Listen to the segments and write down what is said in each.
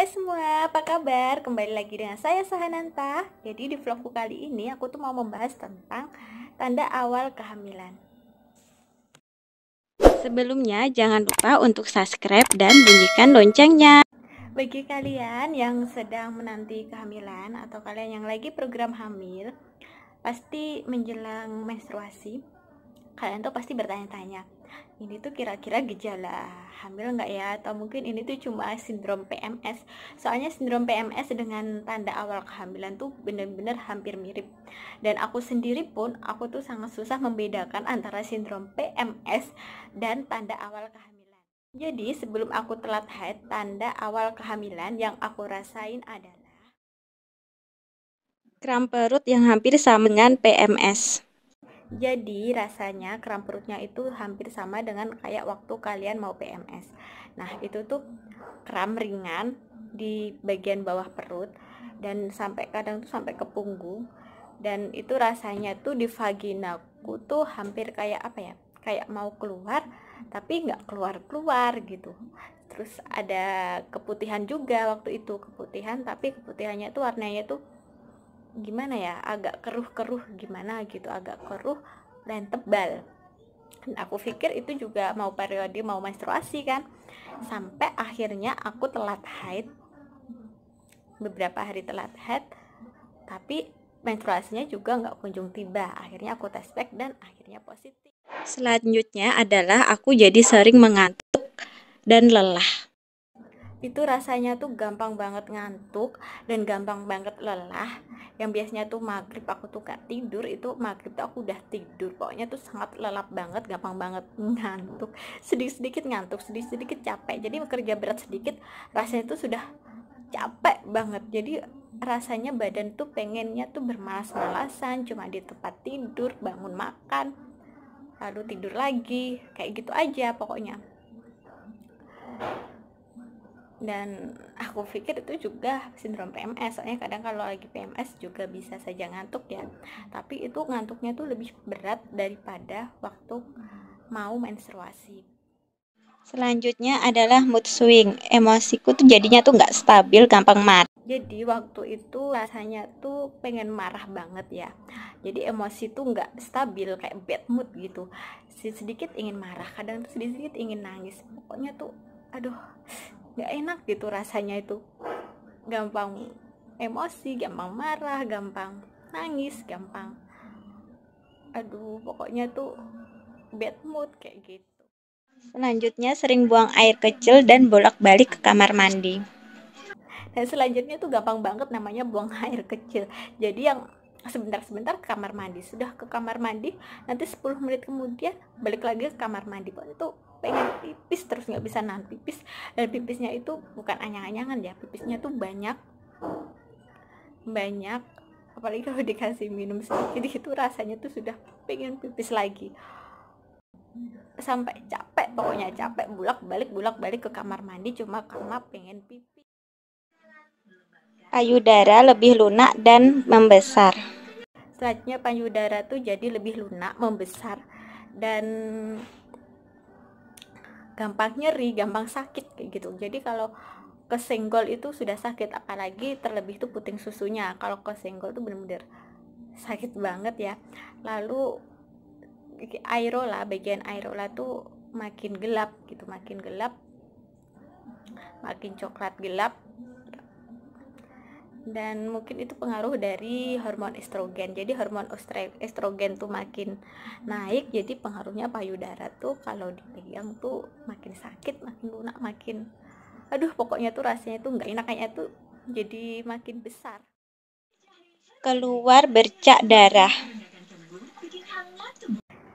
Hai semua, apa kabar? Kembali lagi dengan saya Sahananta Jadi di vlogku kali ini aku tuh mau membahas tentang tanda awal kehamilan Sebelumnya jangan lupa untuk subscribe dan bunyikan loncengnya Bagi kalian yang sedang menanti kehamilan atau kalian yang lagi program hamil Pasti menjelang menstruasi kalian tuh pasti bertanya-tanya ini tuh kira-kira gejala hamil nggak ya atau mungkin ini tuh cuma sindrom PMS soalnya sindrom PMS dengan tanda awal kehamilan tuh bener-bener hampir mirip dan aku sendiri pun aku tuh sangat susah membedakan antara sindrom PMS dan tanda awal kehamilan jadi sebelum aku telat haid tanda awal kehamilan yang aku rasain adalah kram perut yang hampir sama dengan PMS jadi rasanya kram perutnya itu hampir sama dengan kayak waktu kalian mau PMS. Nah, itu tuh kram ringan di bagian bawah perut dan sampai kadang tuh sampai ke punggung dan itu rasanya tuh di vaginaku tuh hampir kayak apa ya? Kayak mau keluar tapi nggak keluar-keluar gitu. Terus ada keputihan juga waktu itu, keputihan tapi keputihannya tuh warnanya tuh gimana ya agak keruh-keruh gimana gitu agak keruh dan tebal dan aku pikir itu juga mau periode mau menstruasi kan sampai akhirnya aku telat haid beberapa hari telat haid tapi menstruasinya juga nggak kunjung tiba akhirnya aku tes back dan akhirnya positif selanjutnya adalah aku jadi sering mengantuk dan lelah itu rasanya tuh gampang banget ngantuk dan gampang banget lelah yang biasanya tuh maghrib aku tuh gak tidur itu maghrib tuh aku udah tidur pokoknya tuh sangat lelap banget gampang banget ngantuk sedikit-sedikit ngantuk sedikit-sedikit capek jadi bekerja berat sedikit rasanya tuh sudah capek banget jadi rasanya badan tuh pengennya tuh bermalas-malasan cuma di tempat tidur bangun makan lalu tidur lagi kayak gitu aja pokoknya dan aku pikir itu juga sindrom PMS soalnya kadang kalau lagi PMS juga bisa saja ngantuk ya tapi itu ngantuknya tuh lebih berat daripada waktu mau menstruasi selanjutnya adalah mood swing emosiku tuh jadinya tuh nggak stabil gampang marah jadi waktu itu rasanya tuh pengen marah banget ya jadi emosi tuh nggak stabil kayak bad mood gitu sedikit, ingin marah kadang tuh sedikit ingin nangis pokoknya tuh aduh nggak enak gitu rasanya itu gampang emosi gampang marah gampang nangis gampang aduh pokoknya tuh bad mood kayak gitu selanjutnya sering buang air kecil dan bolak-balik ke kamar mandi dan selanjutnya tuh gampang banget namanya buang air kecil jadi yang sebentar-sebentar ke kamar mandi sudah ke kamar mandi nanti 10 menit kemudian balik lagi ke kamar mandi pokoknya itu pengen pipis terus nggak bisa nanti pipis dan pipisnya itu bukan anyang-anyangan ya pipisnya tuh banyak banyak apalagi kalau dikasih minum sedikit itu rasanya tuh sudah pengen pipis lagi sampai capek pokoknya capek bulak balik bulak balik ke kamar mandi cuma karena pengen pipis payudara lebih lunak dan membesar. Selanjutnya payudara tuh jadi lebih lunak, membesar dan gampang nyeri, gampang sakit kayak gitu. Jadi kalau kesenggol itu sudah sakit apalagi terlebih itu puting susunya. Kalau kesenggol itu benar-benar sakit banget ya. Lalu airola, bagian airola tuh makin gelap gitu, makin gelap makin coklat gelap dan mungkin itu pengaruh dari hormon estrogen jadi hormon estrogen tuh makin naik jadi pengaruhnya payudara tuh kalau dipegang tuh makin sakit makin lunak makin aduh pokoknya tuh rasanya tuh nggak enak kayaknya tuh jadi makin besar keluar bercak darah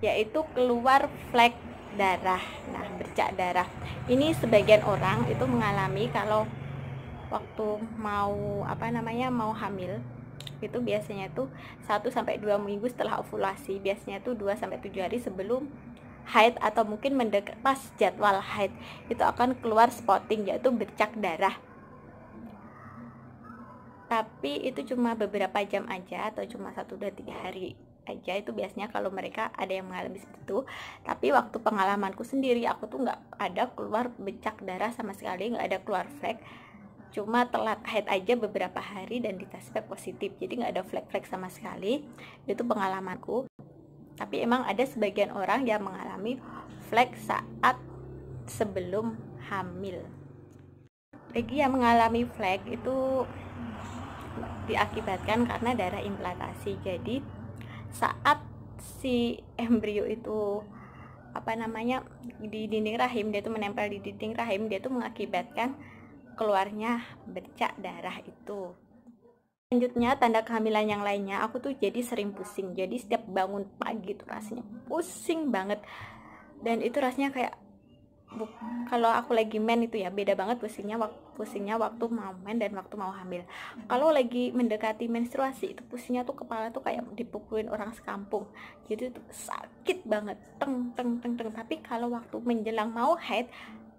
yaitu keluar flek darah nah bercak darah ini sebagian orang itu mengalami kalau waktu mau apa namanya mau hamil itu biasanya tuh 1 sampai 2 minggu setelah ovulasi biasanya tuh 2 sampai 7 hari sebelum haid atau mungkin mendekat pas jadwal haid itu akan keluar spotting yaitu bercak darah tapi itu cuma beberapa jam aja atau cuma satu 2 tiga hari aja itu biasanya kalau mereka ada yang mengalami seperti itu tapi waktu pengalamanku sendiri aku tuh nggak ada keluar bercak darah sama sekali nggak ada keluar flek cuma telat haid aja beberapa hari dan di tespek positif jadi nggak ada flek-flek sama sekali itu pengalamanku tapi emang ada sebagian orang yang mengalami flek saat sebelum hamil bagi yang mengalami flek itu diakibatkan karena darah implantasi jadi saat si embrio itu apa namanya di dinding rahim dia itu menempel di dinding rahim dia itu mengakibatkan keluarnya bercak darah itu selanjutnya tanda kehamilan yang lainnya aku tuh jadi sering pusing jadi setiap bangun pagi tuh rasanya pusing banget dan itu rasanya kayak bu, kalau aku lagi men itu ya beda banget pusingnya waktu pusingnya waktu mau men dan waktu mau hamil kalau lagi mendekati menstruasi itu pusingnya tuh kepala tuh kayak dipukulin orang sekampung jadi itu sakit banget teng teng teng teng tapi kalau waktu menjelang mau head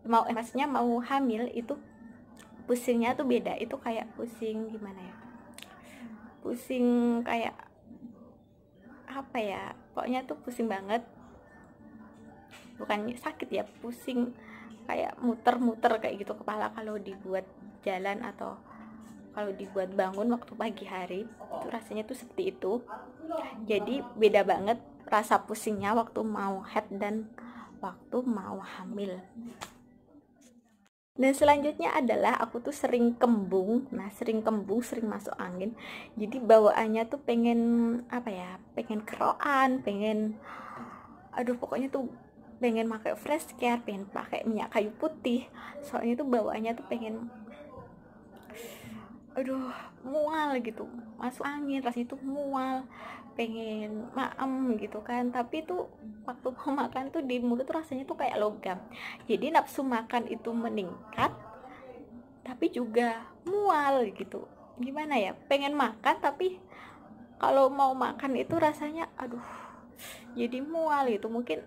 mau eh, mau hamil itu pusingnya tuh beda itu kayak pusing gimana ya pusing kayak apa ya pokoknya tuh pusing banget bukan sakit ya pusing kayak muter-muter kayak gitu kepala kalau dibuat jalan atau kalau dibuat bangun waktu pagi hari itu rasanya tuh seperti itu jadi beda banget rasa pusingnya waktu mau head dan waktu mau hamil dan nah, selanjutnya adalah aku tuh sering kembung nah sering kembung sering masuk angin jadi bawaannya tuh pengen apa ya pengen keroan pengen aduh pokoknya tuh pengen pakai fresh care pengen pakai minyak kayu putih soalnya tuh bawaannya tuh pengen aduh mual gitu masuk angin rasanya itu mual pengen maem gitu kan tapi tuh waktu mau makan tuh di mulut rasanya tuh kayak logam jadi nafsu makan itu meningkat tapi juga mual gitu gimana ya pengen makan tapi kalau mau makan itu rasanya aduh jadi mual gitu mungkin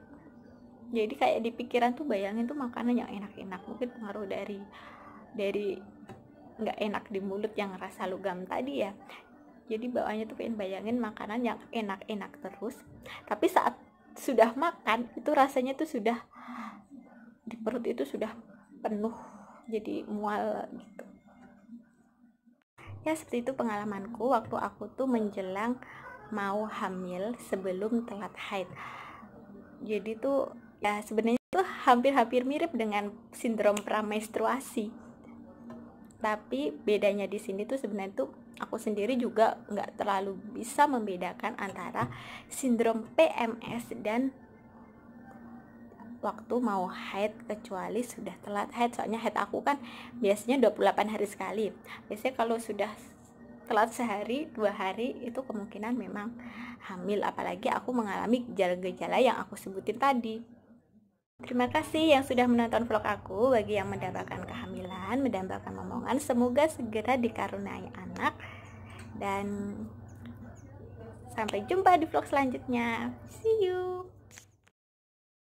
jadi kayak di pikiran tuh bayangin tuh makanan yang enak-enak mungkin pengaruh dari dari nggak enak di mulut yang rasa logam tadi ya jadi bawahnya tuh pengen bayangin makanan yang enak-enak terus tapi saat sudah makan itu rasanya tuh sudah di perut itu sudah penuh jadi mual gitu ya seperti itu pengalamanku waktu aku tuh menjelang mau hamil sebelum telat haid jadi tuh ya sebenarnya tuh hampir-hampir mirip dengan sindrom pramenstruasi tapi bedanya di sini tuh sebenarnya tuh aku sendiri juga nggak terlalu bisa membedakan antara sindrom PMS dan waktu mau haid kecuali sudah telat haid soalnya haid aku kan biasanya 28 hari sekali biasanya kalau sudah telat sehari dua hari itu kemungkinan memang hamil apalagi aku mengalami gejala-gejala yang aku sebutin tadi Terima kasih yang sudah menonton vlog aku. Bagi yang mendapatkan kehamilan, mendapatkan momongan, semoga segera dikaruniai anak. Dan sampai jumpa di vlog selanjutnya. See you.